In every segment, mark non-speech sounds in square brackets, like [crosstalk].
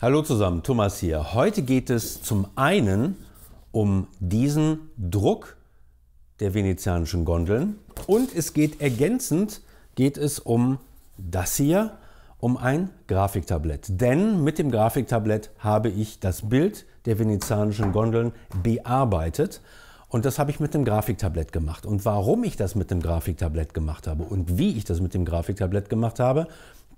Hallo zusammen, Thomas hier. Heute geht es zum einen um diesen Druck der venezianischen Gondeln und es geht ergänzend geht es um das hier, um ein Grafiktablett. Denn mit dem Grafiktablett habe ich das Bild der venezianischen Gondeln bearbeitet und das habe ich mit dem Grafiktablett gemacht. Und warum ich das mit dem Grafiktablett gemacht habe und wie ich das mit dem Grafiktablett gemacht habe,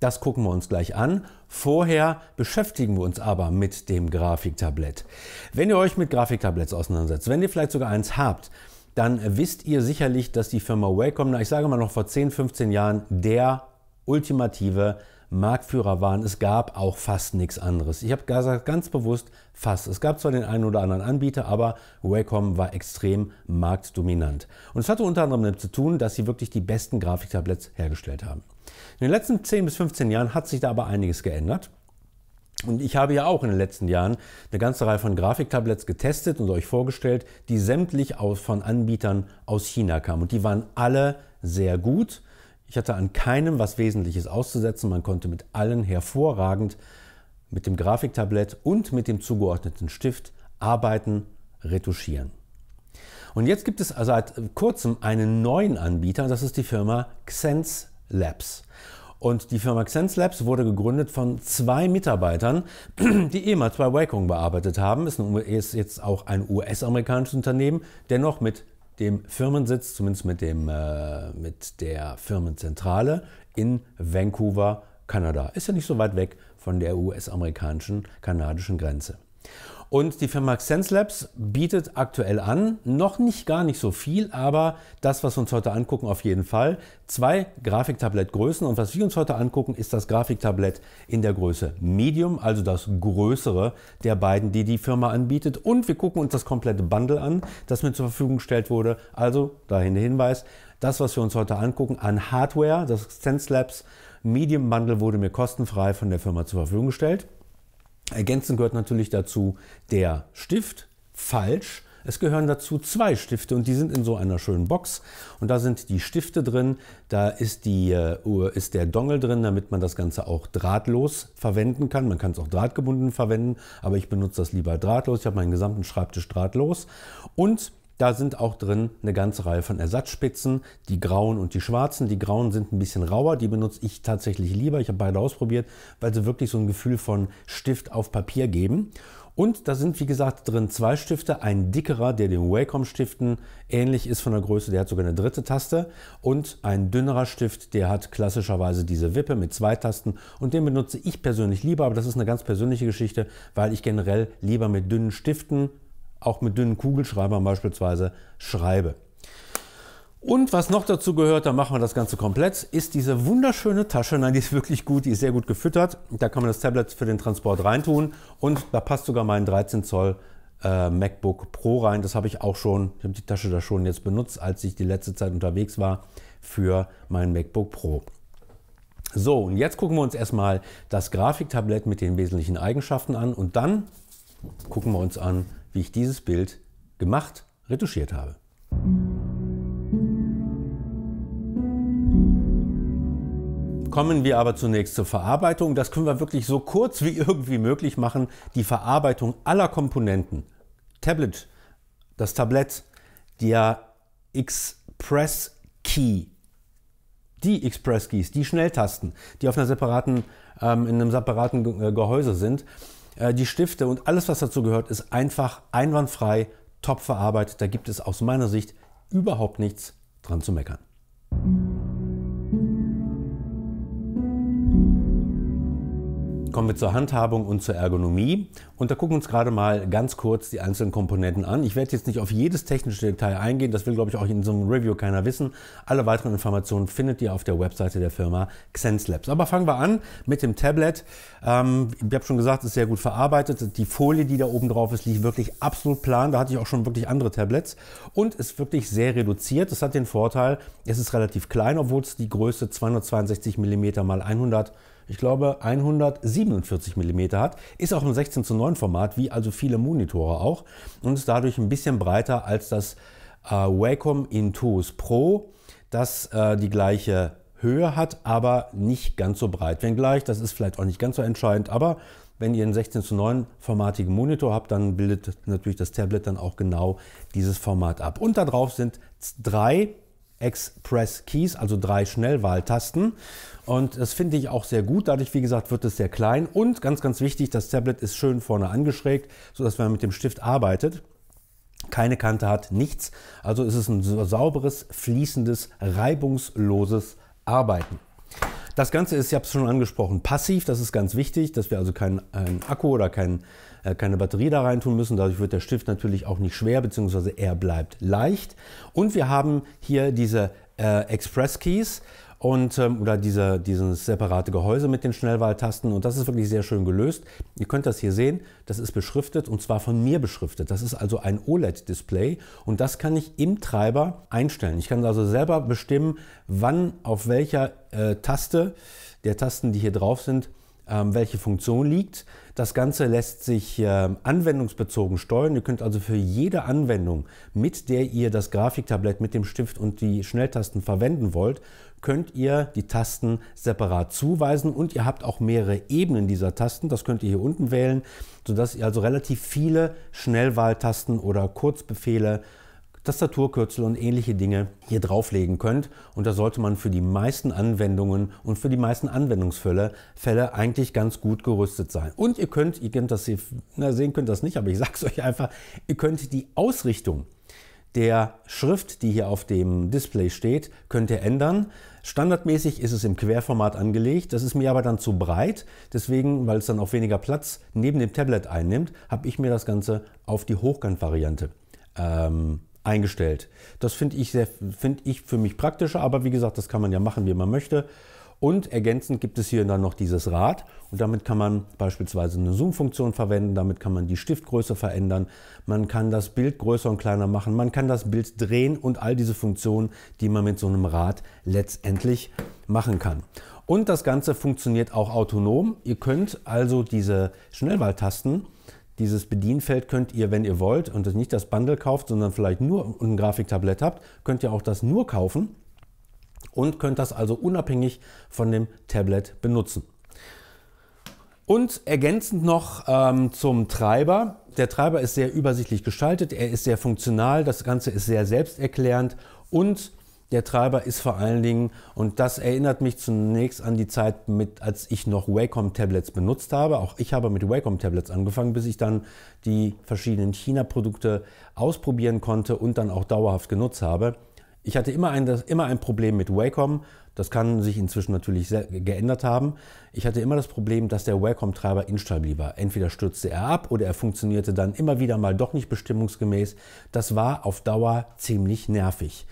das gucken wir uns gleich an. Vorher beschäftigen wir uns aber mit dem Grafiktablett. Wenn ihr euch mit Grafiktabletts auseinandersetzt, wenn ihr vielleicht sogar eins habt, dann wisst ihr sicherlich, dass die Firma Wacom, ich sage mal noch vor 10, 15 Jahren, der ultimative Marktführer waren. Es gab auch fast nichts anderes. Ich habe gesagt, ganz bewusst fast. Es gab zwar den einen oder anderen Anbieter, aber Wacom war extrem marktdominant. Und es hatte unter anderem damit zu tun, dass sie wirklich die besten Grafiktabletts hergestellt haben. In den letzten 10 bis 15 Jahren hat sich da aber einiges geändert. Und ich habe ja auch in den letzten Jahren eine ganze Reihe von Grafiktabletts getestet und euch vorgestellt, die sämtlich aus, von Anbietern aus China kamen. Und die waren alle sehr gut. Ich hatte an keinem was Wesentliches auszusetzen. Man konnte mit allen hervorragend mit dem Grafiktablett und mit dem zugeordneten Stift arbeiten, retuschieren. Und jetzt gibt es seit kurzem einen neuen Anbieter, das ist die Firma Xens Labs. Und die Firma Xens Labs wurde gegründet von zwei Mitarbeitern, [clears throat] die ehemals bei Wacom bearbeitet haben. Es ist jetzt auch ein US-amerikanisches Unternehmen, dennoch mit dem Firmensitz, zumindest mit, dem, äh, mit der Firmenzentrale in Vancouver, Kanada. Ist ja nicht so weit weg von der US-amerikanischen, kanadischen Grenze. Und die Firma Sense Labs bietet aktuell an, noch nicht gar nicht so viel, aber das, was wir uns heute angucken, auf jeden Fall. Zwei Grafiktablettgrößen und was wir uns heute angucken, ist das Grafiktablett in der Größe Medium, also das größere der beiden, die die Firma anbietet. Und wir gucken uns das komplette Bundle an, das mir zur Verfügung gestellt wurde. Also dahin der Hinweis, das, was wir uns heute angucken an Hardware, das Sense Labs Medium Bundle wurde mir kostenfrei von der Firma zur Verfügung gestellt. Ergänzend gehört natürlich dazu der Stift, falsch. Es gehören dazu zwei Stifte und die sind in so einer schönen Box. Und da sind die Stifte drin, da ist, die, äh, ist der Dongel drin, damit man das Ganze auch drahtlos verwenden kann. Man kann es auch drahtgebunden verwenden, aber ich benutze das lieber drahtlos. Ich habe meinen gesamten Schreibtisch drahtlos. Und da sind auch drin eine ganze Reihe von Ersatzspitzen, die grauen und die schwarzen. Die grauen sind ein bisschen rauer, die benutze ich tatsächlich lieber. Ich habe beide ausprobiert, weil sie wirklich so ein Gefühl von Stift auf Papier geben. Und da sind, wie gesagt, drin zwei Stifte. Ein dickerer, der den Wacom-Stiften ähnlich ist von der Größe, der hat sogar eine dritte Taste. Und ein dünnerer Stift, der hat klassischerweise diese Wippe mit zwei Tasten. Und den benutze ich persönlich lieber, aber das ist eine ganz persönliche Geschichte, weil ich generell lieber mit dünnen Stiften auch mit dünnen Kugelschreibern beispielsweise schreibe. Und was noch dazu gehört, da machen wir das Ganze komplett, ist diese wunderschöne Tasche. Nein, die ist wirklich gut, die ist sehr gut gefüttert. Da kann man das Tablet für den Transport reintun und da passt sogar mein 13 Zoll äh, MacBook Pro rein. Das habe ich auch schon, ich habe die Tasche da schon jetzt benutzt, als ich die letzte Zeit unterwegs war für mein MacBook Pro. So, und jetzt gucken wir uns erstmal das Grafiktablett mit den wesentlichen Eigenschaften an und dann gucken wir uns an, wie ich dieses Bild gemacht, retuschiert habe. Kommen wir aber zunächst zur Verarbeitung. Das können wir wirklich so kurz wie irgendwie möglich machen. Die Verarbeitung aller Komponenten. Tablet, das Tablett, der Express Key. Die Express Keys, die Schnelltasten, die auf einer separaten, ähm, in einem separaten äh, Gehäuse sind. Äh, die Stifte und alles, was dazu gehört, ist einfach einwandfrei, top verarbeitet. Da gibt es aus meiner Sicht überhaupt nichts dran zu meckern. Kommen wir zur Handhabung und zur Ergonomie. Und da gucken wir uns gerade mal ganz kurz die einzelnen Komponenten an. Ich werde jetzt nicht auf jedes technische Detail eingehen. Das will, glaube ich, auch in so einem Review keiner wissen. Alle weiteren Informationen findet ihr auf der Webseite der Firma Xense Labs. Aber fangen wir an mit dem Tablet. Ähm, ich habe schon gesagt, es ist sehr gut verarbeitet. Die Folie, die da oben drauf ist, liegt wirklich absolut plan. Da hatte ich auch schon wirklich andere Tablets. Und ist wirklich sehr reduziert. Das hat den Vorteil, es ist relativ klein, obwohl es die Größe 262 mm mal 100 mm ich glaube 147 mm hat, ist auch im 16 zu 9 Format, wie also viele Monitore auch, und ist dadurch ein bisschen breiter als das äh, Wacom Intuos Pro, das äh, die gleiche Höhe hat, aber nicht ganz so breit. Wenngleich, das ist vielleicht auch nicht ganz so entscheidend, aber wenn ihr einen 16 zu 9 formatigen Monitor habt, dann bildet natürlich das Tablet dann auch genau dieses Format ab. Und darauf sind drei Express Keys, also drei Schnellwahltasten. Und das finde ich auch sehr gut. Dadurch, wie gesagt, wird es sehr klein. Und ganz, ganz wichtig, das Tablet ist schön vorne angeschrägt, sodass man mit dem Stift arbeitet keine Kante hat, nichts. Also ist es ein sauberes, fließendes, reibungsloses Arbeiten. Das Ganze ist, ich habe es schon angesprochen, passiv. Das ist ganz wichtig, dass wir also keinen äh, Akku oder keinen äh, keine Batterie da rein tun müssen. Dadurch wird der Stift natürlich auch nicht schwer, beziehungsweise er bleibt leicht. Und wir haben hier diese äh, Express Keys und ähm, oder diese, dieses separate Gehäuse mit den Schnellwahltasten und das ist wirklich sehr schön gelöst. Ihr könnt das hier sehen, das ist beschriftet und zwar von mir beschriftet. Das ist also ein OLED-Display und das kann ich im Treiber einstellen. Ich kann also selber bestimmen, wann auf welcher äh, Taste der Tasten, die hier drauf sind, ähm, welche Funktion liegt. Das Ganze lässt sich äh, anwendungsbezogen steuern. Ihr könnt also für jede Anwendung, mit der ihr das Grafiktablett mit dem Stift und die Schnelltasten verwenden wollt, könnt ihr die Tasten separat zuweisen und ihr habt auch mehrere Ebenen dieser Tasten. Das könnt ihr hier unten wählen, sodass ihr also relativ viele Schnellwahltasten oder Kurzbefehle Tastaturkürzel und ähnliche Dinge hier drauflegen könnt. Und da sollte man für die meisten Anwendungen und für die meisten Anwendungsfälle Fälle eigentlich ganz gut gerüstet sein. Und ihr könnt, ihr könnt das hier, na, sehen könnt das nicht, aber ich [laughs] sag's euch einfach, ihr könnt die Ausrichtung der Schrift, die hier auf dem Display steht, könnt ihr ändern. Standardmäßig ist es im Querformat angelegt, das ist mir aber dann zu breit. Deswegen, weil es dann auch weniger Platz neben dem Tablet einnimmt, habe ich mir das Ganze auf die Hochkant-Variante ähm, eingestellt. Das finde ich, find ich für mich praktischer, aber wie gesagt, das kann man ja machen, wie man möchte. Und ergänzend gibt es hier dann noch dieses Rad und damit kann man beispielsweise eine Zoom-Funktion verwenden, damit kann man die Stiftgröße verändern, man kann das Bild größer und kleiner machen, man kann das Bild drehen und all diese Funktionen, die man mit so einem Rad letztendlich machen kann. Und das Ganze funktioniert auch autonom. Ihr könnt also diese Schnellwahltasten dieses Bedienfeld könnt ihr, wenn ihr wollt und es nicht das Bundle kauft, sondern vielleicht nur ein Grafiktablett habt, könnt ihr auch das nur kaufen und könnt das also unabhängig von dem Tablet benutzen. Und ergänzend noch ähm, zum Treiber. Der Treiber ist sehr übersichtlich gestaltet, er ist sehr funktional, das Ganze ist sehr selbsterklärend und der Treiber ist vor allen Dingen, und das erinnert mich zunächst an die Zeit, mit, als ich noch Wacom-Tablets benutzt habe. Auch ich habe mit Wacom-Tablets angefangen, bis ich dann die verschiedenen China-Produkte ausprobieren konnte und dann auch dauerhaft genutzt habe. Ich hatte immer ein, das, immer ein Problem mit Wacom. Das kann sich inzwischen natürlich sehr geändert haben. Ich hatte immer das Problem, dass der Wacom-Treiber instabil war. Entweder stürzte er ab oder er funktionierte dann immer wieder mal doch nicht bestimmungsgemäß. Das war auf Dauer ziemlich nervig.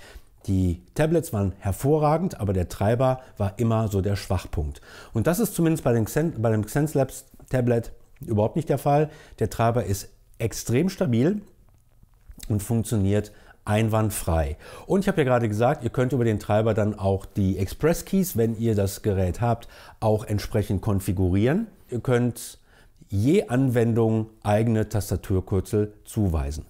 Die Tablets waren hervorragend, aber der Treiber war immer so der Schwachpunkt. Und das ist zumindest bei, den Xen, bei dem Xen Labs Tablet überhaupt nicht der Fall. Der Treiber ist extrem stabil und funktioniert einwandfrei. Und ich habe ja gerade gesagt, ihr könnt über den Treiber dann auch die Express Keys, wenn ihr das Gerät habt, auch entsprechend konfigurieren. Ihr könnt je Anwendung eigene Tastaturkürzel zuweisen.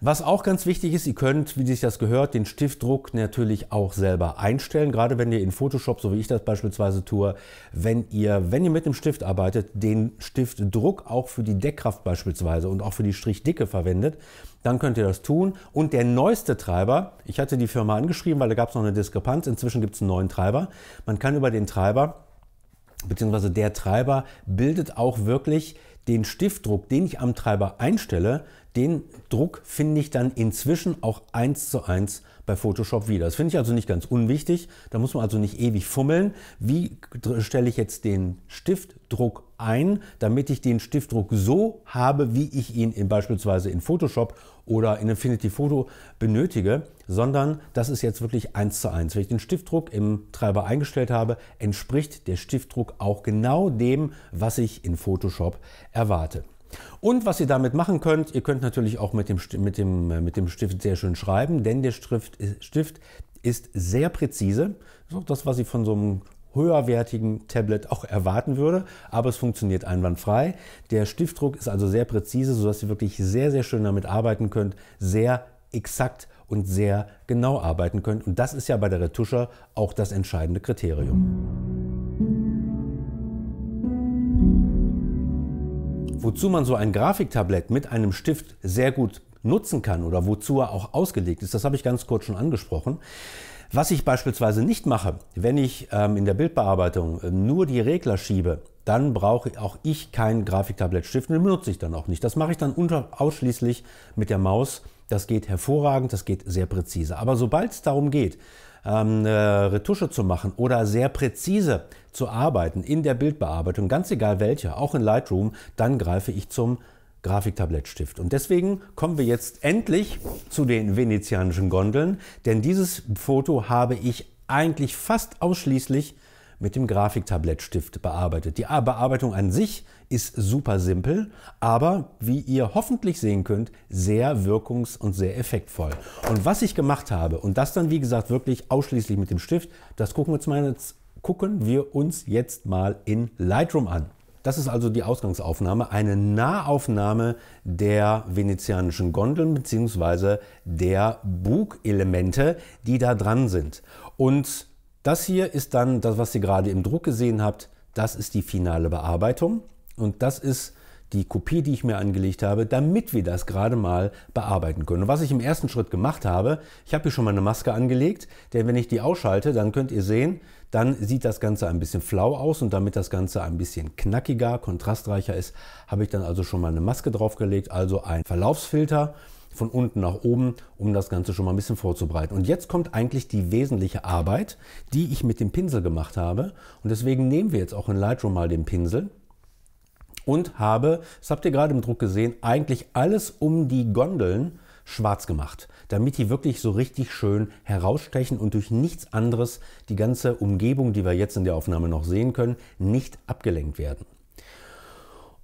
Was auch ganz wichtig ist, ihr könnt, wie sich das gehört, den Stiftdruck natürlich auch selber einstellen, gerade wenn ihr in Photoshop, so wie ich das beispielsweise tue, wenn ihr, wenn ihr mit dem Stift arbeitet, den Stiftdruck auch für die Deckkraft beispielsweise und auch für die Strichdicke verwendet, dann könnt ihr das tun. Und der neueste Treiber, ich hatte die Firma angeschrieben, weil da gab es noch eine Diskrepanz, inzwischen gibt es einen neuen Treiber. Man kann über den Treiber beziehungsweise der Treiber bildet auch wirklich den Stiftdruck, den ich am Treiber einstelle, den Druck finde ich dann inzwischen auch eins zu eins bei Photoshop wieder. Das finde ich also nicht ganz unwichtig. Da muss man also nicht ewig fummeln. Wie stelle ich jetzt den Stiftdruck ein, damit ich den Stiftdruck so habe, wie ich ihn in, beispielsweise in Photoshop oder in Infinity Photo benötige, sondern das ist jetzt wirklich eins zu eins. Wenn ich den Stiftdruck im Treiber eingestellt habe, entspricht der Stiftdruck auch genau dem, was ich in Photoshop erwarte. Und was ihr damit machen könnt, ihr könnt natürlich auch mit dem, mit dem, äh, mit dem Stift sehr schön schreiben, denn der Stift, Stift ist sehr präzise. Das ist auch das, was ich von so einem höherwertigen Tablet auch erwarten würde, aber es funktioniert einwandfrei. Der Stiftdruck ist also sehr präzise, sodass ihr wirklich sehr, sehr schön damit arbeiten könnt, sehr exakt und sehr genau arbeiten könnt. Und das ist ja bei der Retusche auch das entscheidende Kriterium. wozu man so ein Grafiktablett mit einem Stift sehr gut nutzen kann oder wozu er auch ausgelegt ist, das habe ich ganz kurz schon angesprochen. Was ich beispielsweise nicht mache, wenn ich ähm, in der Bildbearbeitung äh, nur die Regler schiebe, dann brauche auch ich kein Grafiktablettstift und den benutze ich dann auch nicht. Das mache ich dann unter, ausschließlich mit der Maus. Das geht hervorragend, das geht sehr präzise. Aber sobald es darum geht, ähm, eine Retusche zu machen oder sehr präzise zu arbeiten in der Bildbearbeitung, ganz egal welche, auch in Lightroom, dann greife ich zum Grafiktablettstift. Und deswegen kommen wir jetzt endlich zu den venezianischen Gondeln, denn dieses Foto habe ich eigentlich fast ausschließlich mit dem Grafiktablettstift bearbeitet. Die Bearbeitung an sich ist super simpel, aber wie ihr hoffentlich sehen könnt, sehr wirkungs- und sehr effektvoll. Und was ich gemacht habe, und das dann wie gesagt wirklich ausschließlich mit dem Stift, das gucken wir uns mal jetzt gucken wir uns jetzt mal in Lightroom an. Das ist also die Ausgangsaufnahme, eine Nahaufnahme der venezianischen Gondeln bzw. der Bugelemente, die da dran sind. Und das hier ist dann das, was ihr gerade im Druck gesehen habt. Das ist die finale Bearbeitung. Und das ist die Kopie, die ich mir angelegt habe, damit wir das gerade mal bearbeiten können. Und was ich im ersten Schritt gemacht habe, ich habe hier schon mal eine Maske angelegt, denn wenn ich die ausschalte, dann könnt ihr sehen, dann sieht das Ganze ein bisschen flau aus und damit das Ganze ein bisschen knackiger, kontrastreicher ist, habe ich dann also schon mal eine Maske draufgelegt, also ein Verlaufsfilter von unten nach oben, um das Ganze schon mal ein bisschen vorzubereiten. Und jetzt kommt eigentlich die wesentliche Arbeit, die ich mit dem Pinsel gemacht habe. Und deswegen nehmen wir jetzt auch in Lightroom mal den Pinsel und habe, das habt ihr gerade im Druck gesehen, eigentlich alles um die Gondeln schwarz gemacht, damit die wirklich so richtig schön herausstechen und durch nichts anderes die ganze Umgebung, die wir jetzt in der Aufnahme noch sehen können, nicht abgelenkt werden.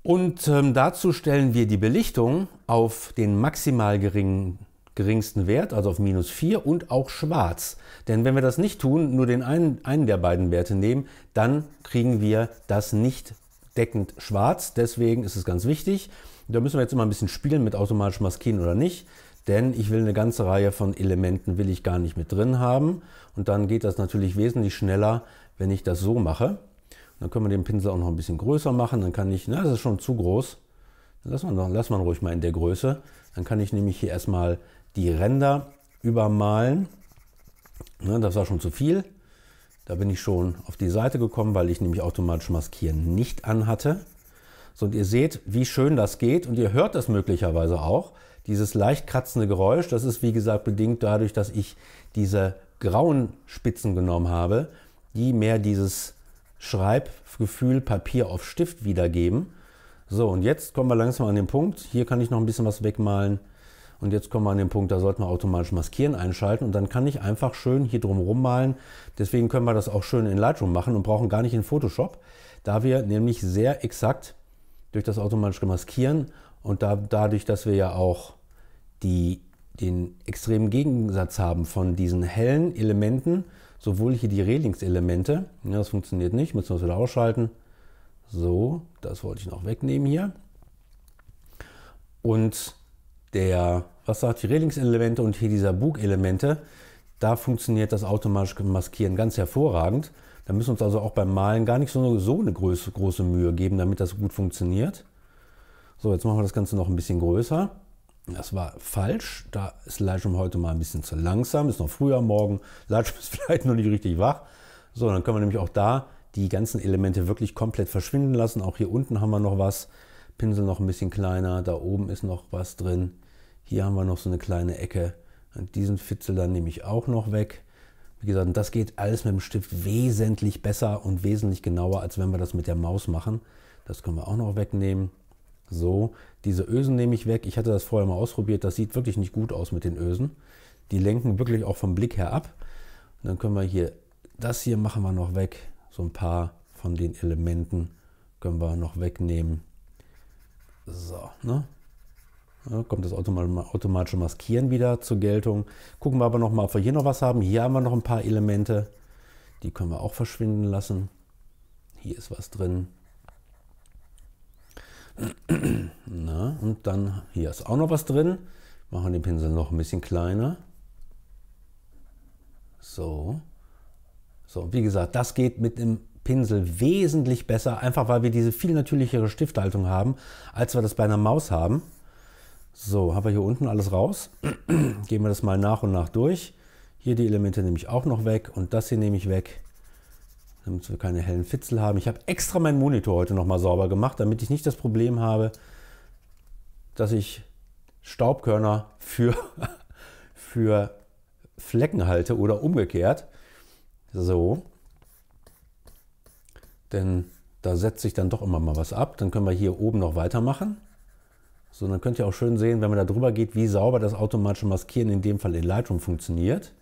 Und ähm, dazu stellen wir die Belichtung auf den maximal geringen, geringsten Wert, also auf minus 4 und auch schwarz. Denn wenn wir das nicht tun, nur den einen, einen der beiden Werte nehmen, dann kriegen wir das nicht deckend schwarz. Deswegen ist es ganz wichtig. Da müssen wir jetzt immer ein bisschen spielen mit automatisch maskieren oder nicht. Denn ich will eine ganze Reihe von Elementen will ich gar nicht mit drin haben. Und dann geht das natürlich wesentlich schneller, wenn ich das so mache. dann können wir den Pinsel auch noch ein bisschen größer machen. Dann kann ich, na, das ist schon zu groß. Lass man, doch, lass man ruhig mal in der Größe. Dann kann ich nämlich hier erstmal die Ränder übermalen. Ne, das war schon zu viel. Da bin ich schon auf die Seite gekommen, weil ich nämlich automatisch maskieren nicht anhatte. So, und ihr seht, wie schön das geht und ihr hört das möglicherweise auch. Dieses leicht kratzende Geräusch, das ist wie gesagt bedingt dadurch, dass ich diese grauen Spitzen genommen habe, die mehr dieses Schreibgefühl Papier auf Stift wiedergeben. So, und jetzt kommen wir langsam an den Punkt. Hier kann ich noch ein bisschen was wegmalen. Und jetzt kommen wir an den Punkt, da sollten wir automatisch Maskieren einschalten und dann kann ich einfach schön hier drumherum malen. Deswegen können wir das auch schön in Lightroom machen und brauchen gar nicht in Photoshop, da wir nämlich sehr exakt durch das automatische Maskieren und da, dadurch, dass wir ja auch die, den extremen Gegensatz haben von diesen hellen Elementen, sowohl hier die Relingselemente, ja, ne, das funktioniert nicht, müssen wir es wieder ausschalten. So, das wollte ich noch wegnehmen hier. Und der was sagt, die Relingselemente und hier dieser Bugelemente, da funktioniert das automatische Maskieren ganz hervorragend. Da müssen wir uns also auch beim Malen gar nicht so eine, so eine große, große Mühe geben, damit das gut funktioniert. So, jetzt machen wir das Ganze noch ein bisschen größer. Das war falsch. Da ist Lightroom heute mal ein bisschen zu langsam. Ist noch früher Morgen. Lightroom [laughs] ist vielleicht noch nicht richtig wach. So, dann können wir nämlich auch da die ganzen Elemente wirklich komplett verschwinden lassen. Auch hier unten haben wir noch was. Pinsel noch ein bisschen kleiner, da oben ist noch was drin. Hier haben wir noch so eine kleine Ecke. Und diesen Fitzel dann nehme ich auch noch weg. Wie gesagt, das geht alles mit dem Stift wesentlich besser und wesentlich genauer, als wenn wir das mit der Maus machen. Das können wir auch noch wegnehmen. So, diese Ösen nehme ich weg. Ich hatte das vorher mal ausprobiert. Das sieht wirklich nicht gut aus mit den Ösen. Die lenken wirklich auch vom Blick her ab. Und dann können wir hier, das hier machen wir noch weg. So ein paar von den Elementen können wir noch wegnehmen. So, ne? Ja, kommt das automatische Maskieren wieder zur Geltung. Gucken wir aber nochmal, ob wir hier noch was haben. Hier haben wir noch ein paar Elemente. Die können wir auch verschwinden lassen. Hier ist was drin. [clears throat] Na, und dann hier ist auch noch was drin. Machen den Pinsel noch ein bisschen kleiner. So. So, wie gesagt, das geht mit dem Pinsel wesentlich besser, einfach weil wir diese viel natürlichere Stifthaltung haben, als wir das bei einer Maus haben. So, haben wir hier unten alles raus. [clears throat] Gehen wir das mal nach und nach durch. Hier die Elemente nehme ich auch noch weg und das hier nehme ich weg, damit wir keine hellen Fitzel haben. Ich habe extra meinen Monitor heute nochmal sauber gemacht, damit ich nicht das Problem habe, dass ich Staubkörner für, [laughs] für Flecken halte oder umgekehrt. So, denn da setzt sich dann doch immer mal was ab. Dann können wir hier oben noch weitermachen. So, dann könnt ihr auch schön sehen, wenn man da drüber geht, wie sauber das automatische Maskieren in dem Fall in Lightroom funktioniert.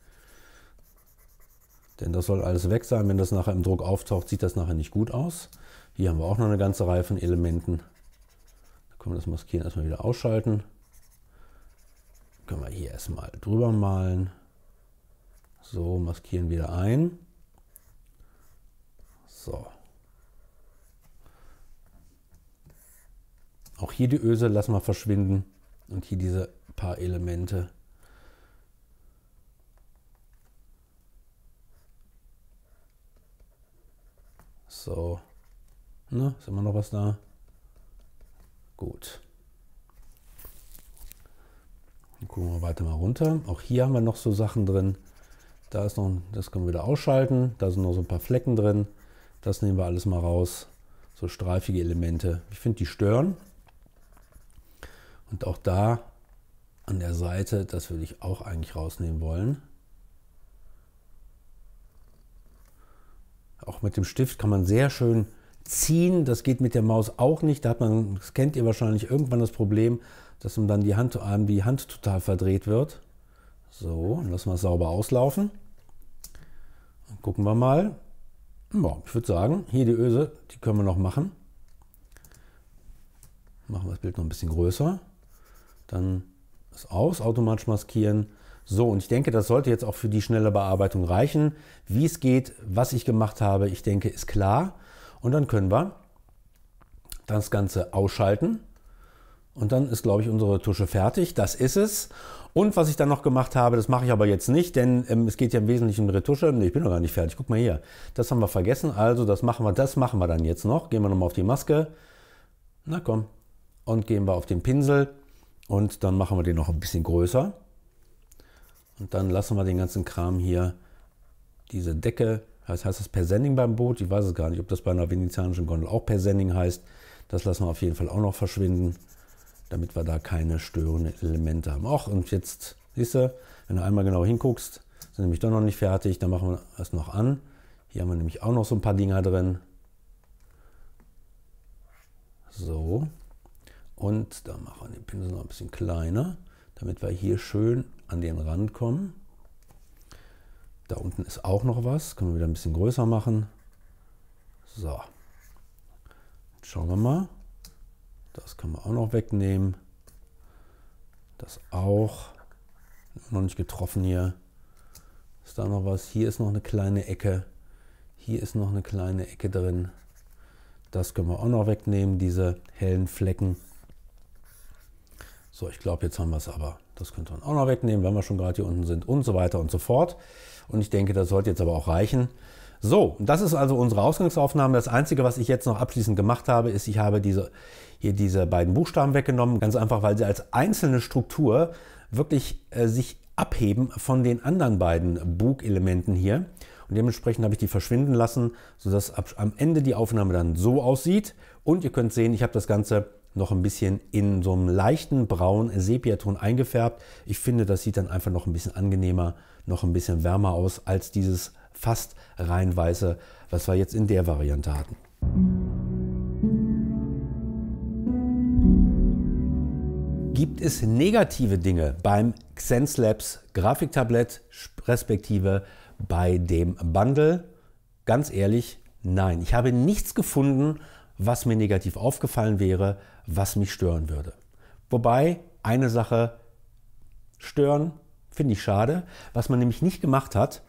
Denn das soll alles weg sein. Wenn das nachher im Druck auftaucht, sieht das nachher nicht gut aus. Hier haben wir auch noch eine ganze Reihe von Elementen. Da können wir das Maskieren erstmal wieder ausschalten. Können wir hier erstmal drüber malen. So, maskieren wieder ein. So. hier die Öse lassen wir verschwinden und hier diese paar Elemente. So. Ne? Ist immer noch was da? Gut. Dann gucken wir weiter mal runter. Auch hier haben wir noch so Sachen drin. Da ist noch, das können wir wieder ausschalten. Da sind noch so ein paar Flecken drin. Das nehmen wir alles mal raus. So streifige Elemente. Ich finde, die stören. Und auch da an der Seite, das würde ich auch eigentlich rausnehmen wollen. Auch mit dem Stift kann man sehr schön ziehen. Das geht mit der Maus auch nicht. Da hat man, das kennt ihr wahrscheinlich irgendwann das Problem, dass man dann die Hand, die Hand total verdreht wird. So, dann lassen wir es sauber auslaufen. Dann gucken wir mal. Ja, ich würde sagen, hier die Öse, die können wir noch machen. Machen wir das Bild noch ein bisschen größer dann es aus, automatisch maskieren. So, und ich denke, das sollte jetzt auch für die schnelle Bearbeitung reichen. Wie es geht, was ich gemacht habe, ich denke, ist klar. Und dann können wir das Ganze ausschalten. Und dann ist, glaube ich, unsere Tusche fertig. Das ist es. Und was ich dann noch gemacht habe, das mache ich aber jetzt nicht, denn ähm, es geht ja im Wesentlichen um Retusche. Nee, ich bin noch gar nicht fertig. Guck mal hier. Das haben wir vergessen. Also, das machen wir, das machen wir dann jetzt noch. Gehen wir nochmal auf die Maske. Na komm. Und gehen wir auf den Pinsel. Und dann machen wir den noch ein bisschen größer. Und dann lassen wir den ganzen Kram hier, diese Decke, heißt, heißt das per Sending beim Boot? Ich weiß es gar nicht, ob das bei einer venezianischen Gondel auch per Sending heißt. Das lassen wir auf jeden Fall auch noch verschwinden, damit wir da keine störenden Elemente haben. Auch und jetzt, siehst du, wenn du einmal genau hinguckst, sind nämlich doch noch nicht fertig, dann machen wir es noch an. Hier haben wir nämlich auch noch so ein paar Dinger drin. So, und da machen wir den Pinsel noch ein bisschen kleiner, damit wir hier schön an den Rand kommen. Da unten ist auch noch was, können wir wieder ein bisschen größer machen. So, Jetzt schauen wir mal. Das können wir auch noch wegnehmen. Das auch. Noch nicht getroffen hier. Ist da noch was? Hier ist noch eine kleine Ecke. Hier ist noch eine kleine Ecke drin. Das können wir auch noch wegnehmen, diese hellen Flecken. So, ich glaube, jetzt haben wir es aber. Das könnte man auch noch wegnehmen, wenn wir schon gerade hier unten sind und so weiter und so fort. Und ich denke, das sollte jetzt aber auch reichen. So, das ist also unsere Ausgangsaufnahme. Das Einzige, was ich jetzt noch abschließend gemacht habe, ist, ich habe diese, hier diese beiden Buchstaben weggenommen. Ganz einfach, weil sie als einzelne Struktur wirklich äh, sich abheben von den anderen beiden Bugelementen hier. Und dementsprechend habe ich die verschwinden lassen, sodass ab, am Ende die Aufnahme dann so aussieht. Und ihr könnt sehen, ich habe das Ganze noch ein bisschen in so einem leichten braunen Sepiaton eingefärbt. Ich finde, das sieht dann einfach noch ein bisschen angenehmer, noch ein bisschen wärmer aus als dieses fast rein weiße, was wir jetzt in der Variante hatten. Gibt es negative Dinge beim Xens Labs Grafiktablett respektive bei dem Bundle? Ganz ehrlich, nein. Ich habe nichts gefunden, was mir negativ aufgefallen wäre, was mich stören würde. Wobei eine Sache stören finde ich schade, was man nämlich nicht gemacht hat,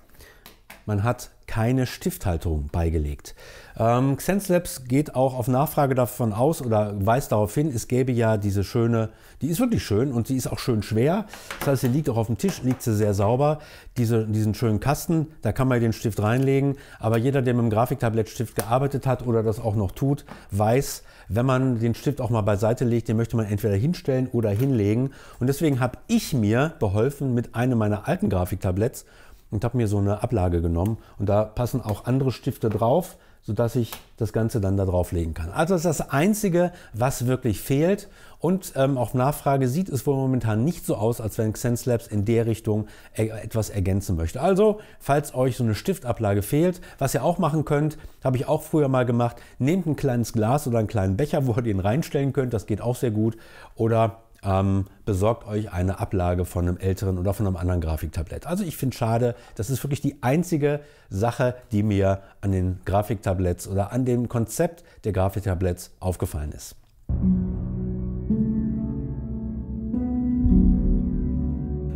man hat keine Stifthalterung beigelegt. Ähm, Xenslabs geht auch auf Nachfrage davon aus oder weist darauf hin, es gäbe ja diese schöne, die ist wirklich schön und sie ist auch schön schwer. Das heißt, sie liegt auch auf dem Tisch, liegt sie sehr sauber. Diese, diesen schönen Kasten, da kann man den Stift reinlegen. Aber jeder, der mit dem Grafiktablettstift gearbeitet hat oder das auch noch tut, weiß, wenn man den Stift auch mal beiseite legt, den möchte man entweder hinstellen oder hinlegen. Und deswegen habe ich mir beholfen mit einem meiner alten Grafiktabletts und habe mir so eine Ablage genommen und da passen auch andere Stifte drauf, sodass ich das Ganze dann da drauf legen kann. Also das ist das Einzige, was wirklich fehlt und ähm, auf Nachfrage sieht es wohl momentan nicht so aus, als wenn Xense Labs in der Richtung e-, etwas ergänzen möchte. Also, falls euch so eine Stiftablage fehlt, was ihr auch machen könnt, habe ich auch früher mal gemacht, nehmt ein kleines Glas oder einen kleinen Becher, wo ihr den reinstellen könnt, das geht auch sehr gut oder ähm, besorgt euch eine Ablage von einem älteren oder von einem anderen Grafiktablett. Also ich finde schade, das ist wirklich die einzige Sache, die mir an den Grafiktabletts oder an dem Konzept der Grafiktabletts aufgefallen ist.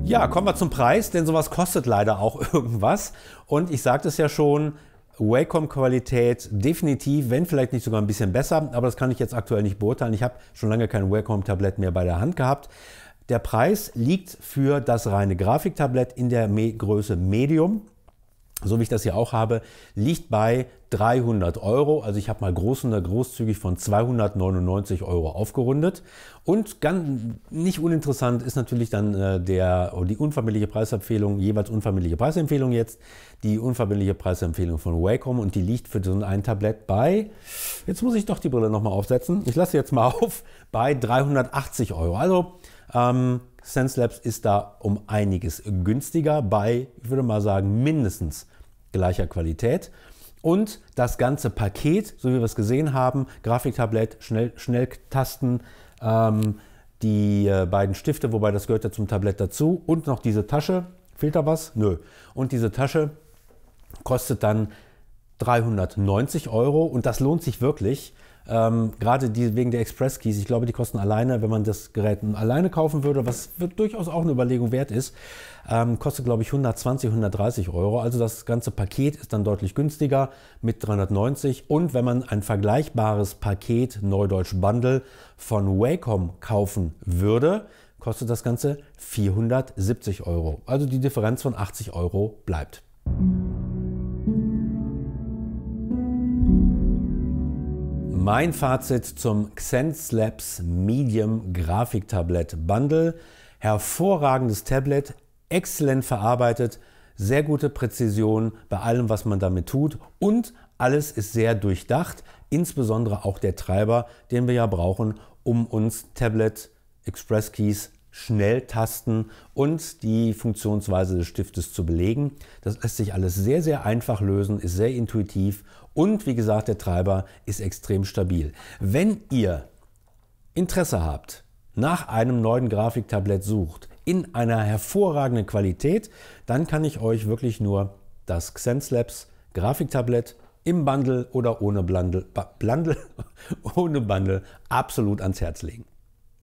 Ja, kommen wir zum Preis, denn sowas kostet leider auch [laughs] irgendwas. Und ich sagte es ja schon, Wacom-Qualität definitiv, wenn vielleicht nicht sogar ein bisschen besser, aber das kann ich jetzt aktuell nicht beurteilen. Ich habe schon lange kein Wacom-Tablett mehr bei der Hand gehabt. Der Preis liegt für das reine Grafiktablett in der Me Größe Medium so wie ich das hier auch habe, liegt bei 300 Euro. Also ich habe mal groß und großzügig von 299 Euro aufgerundet. Und ganz nicht uninteressant ist natürlich dann äh, der, oh, die unverbindliche Preisempfehlung, jeweils unverbindliche Preisempfehlung jetzt, die unverbindliche Preisempfehlung von Wacom und die liegt für so ein Tablett bei, jetzt muss ich doch die Brille nochmal aufsetzen, ich lasse jetzt mal [laughs] auf, bei 380 Euro. Also ähm, Sense Labs ist da um einiges günstiger bei, ich würde mal sagen, mindestens gleicher Qualität. Und das ganze Paket, so wie wir es gesehen haben, Grafiktablett, Schnell Schnelltasten, ähm, die äh, beiden Stifte, wobei das gehört ja zum Tablett dazu, und noch diese Tasche. Fehlt da was? Nö. Und diese Tasche kostet dann 390 Euro und das lohnt sich wirklich. Ähm, gerade die wegen der Express Keys, ich glaube, die kosten alleine, wenn man das Gerät alleine kaufen würde, was durchaus auch eine Überlegung wert ist, ähm, kostet, glaube ich, 120, 130 Euro. Also das ganze Paket ist dann deutlich günstiger mit 390. Und wenn man ein vergleichbares Paket Neudeutsch Bundle von Wacom kaufen würde, kostet das Ganze 470 Euro. Also die Differenz von 80 Euro bleibt. Mein Fazit zum Xens Labs Medium Grafiktablett Bundle. Hervorragendes Tablet, exzellent verarbeitet, sehr gute Präzision bei allem, was man damit tut und alles ist sehr durchdacht, insbesondere auch der Treiber, den wir ja brauchen, um uns Tablet Express Keys schnell tasten und die Funktionsweise des Stiftes zu belegen. Das lässt sich alles sehr, sehr einfach lösen, ist sehr intuitiv und wie gesagt, der Treiber ist extrem stabil. Wenn ihr Interesse habt, nach einem neuen Grafiktablett sucht, in einer hervorragenden Qualität, dann kann ich euch wirklich nur das Xense Labs Grafiktablett im Bundle oder ohne Bundle, Bundle, [laughs] ohne Bundle absolut ans Herz legen.